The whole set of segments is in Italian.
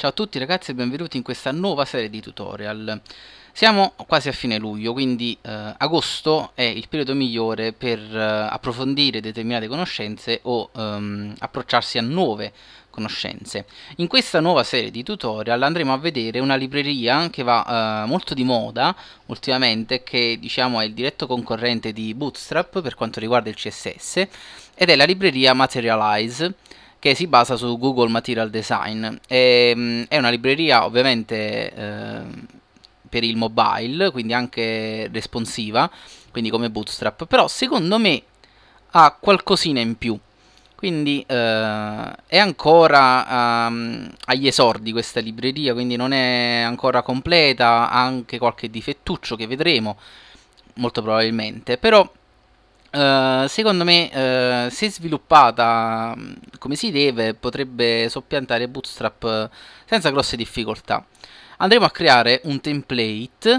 Ciao a tutti ragazzi e benvenuti in questa nuova serie di tutorial. Siamo quasi a fine luglio, quindi eh, agosto è il periodo migliore per eh, approfondire determinate conoscenze o ehm, approcciarsi a nuove conoscenze. In questa nuova serie di tutorial andremo a vedere una libreria che va eh, molto di moda ultimamente, che diciamo è il diretto concorrente di Bootstrap per quanto riguarda il CSS, ed è la libreria Materialize che si basa su Google Material Design. E, ehm, è una libreria ovviamente eh, per il mobile, quindi anche responsiva, quindi come Bootstrap, però secondo me ha qualcosina in più. Quindi eh, è ancora um, agli esordi questa libreria, quindi non è ancora completa, ha anche qualche difettuccio che vedremo molto probabilmente, però eh, secondo me, uh, se sviluppata mm, come si deve, potrebbe soppiantare Bootstrap eh, senza grosse difficoltà. Andremo a creare un template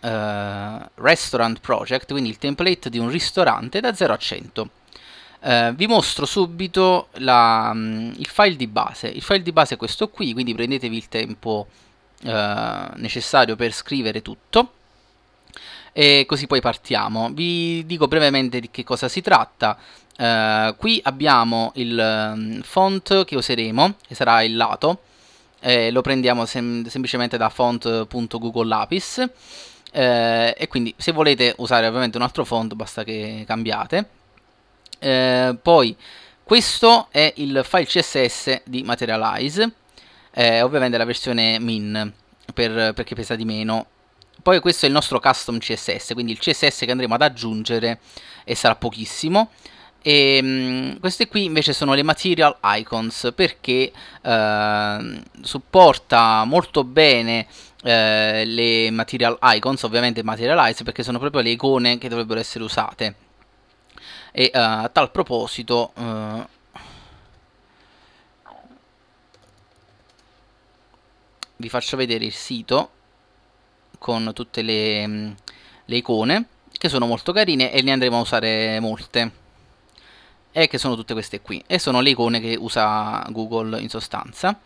uh, restaurant project, quindi il template di un ristorante da 0 a 100. vi mostro subito la, um, il file di base. Il file di base è questo qui, quindi prendetevi il tempo necessario per scrivere tutto e così poi partiamo. Vi dico brevemente di che cosa si tratta. Eh, qui abbiamo il mm, font che useremo, che sarà il lato, eh, lo prendiamo sem- semplicemente da font.google Lapis. Eh, e quindi se volete usare ovviamente un altro font basta che cambiate. Eh, poi questo è il file CSS di Materialize, eh, ovviamente la versione min per, perché pesa di meno poi questo è il nostro custom CSS, quindi il CSS che andremo ad aggiungere e sarà pochissimo. E, ehm, mh, queste qui invece sono le material icons perché eh, supporta molto bene eh, le material icons, ovviamente materialize perché sono proprio le icone che dovrebbero essere usate. E eh, a tal proposito eh, vi faccio vedere il sito con tutte le, le icone che sono molto carine e ne andremo a usare molte e che sono tutte queste qui e sono le icone che usa Google in sostanza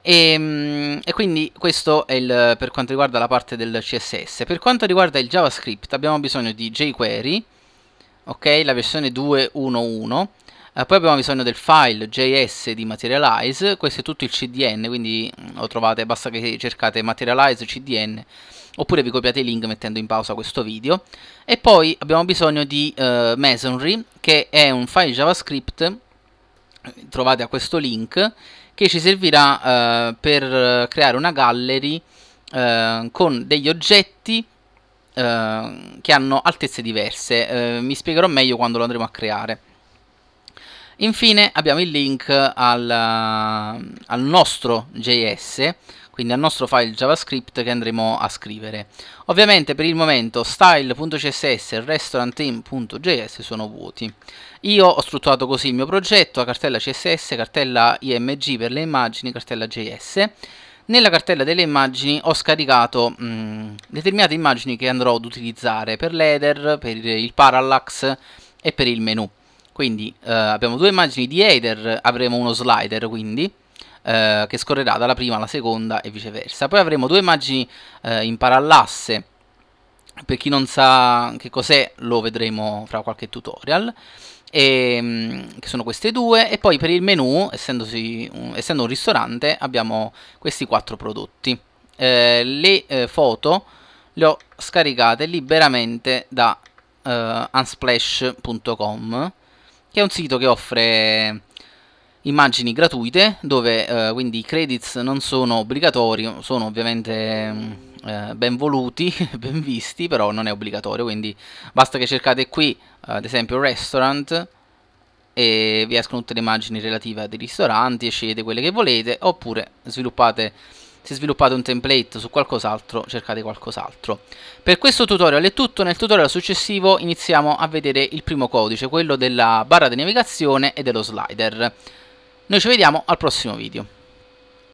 e, ehm, e quindi questo è il, per quanto riguarda la parte del CSS per quanto riguarda il JavaScript abbiamo bisogno di jQuery ok la versione 2.1.1 eh, poi abbiamo bisogno del file JS di Materialize, questo è tutto il CDN, quindi mm, lo trovate, basta che cercate Materialize CDN oppure vi copiate il link mettendo in pausa questo video. E poi abbiamo bisogno di eh, Masonry, che è un file JavaScript, trovate a questo link, che ci servirà eh, per creare una gallery eh, con degli oggetti eh, che hanno altezze diverse. Eh, mi spiegherò meglio quando lo andremo a creare. Infine abbiamo il link al, al nostro JS, quindi al nostro file JavaScript che andremo a scrivere. Ovviamente per il momento style.css e restaurantim.js sono vuoti. Io ho strutturato così il mio progetto, cartella CSS, cartella IMG per le immagini, cartella JS. Nella cartella delle immagini ho scaricato mh, mm, determinate immagini che andrò ad utilizzare per l'header, per il parallax e per il menu. Quindi eh, abbiamo due immagini di header, avremo uno slider quindi eh, che scorrerà dalla prima alla seconda e viceversa. Poi avremo due immagini eh, in parallasse. Per chi non sa che cos'è lo vedremo fra qualche tutorial. E, ehm, che sono queste due e poi per il menu, un, essendo un ristorante, abbiamo questi quattro prodotti. Eh, le eh, foto le ho scaricate liberamente da eh, unsplash.com che è un sito che offre immagini gratuite dove eh, quindi i credits non sono obbligatori, sono ovviamente mm, eh, ben voluti, ben visti, però non è obbligatorio, quindi basta che cercate qui eh, ad esempio restaurant e vi escono tutte le immagini relative ai ristoranti e scegliete quelle che volete oppure sviluppate se sviluppate un template su qualcos'altro cercate qualcos'altro. Per questo tutorial è tutto, nel tutorial successivo iniziamo a vedere il primo codice, quello della barra di navigazione e dello slider. Noi ci vediamo al prossimo video.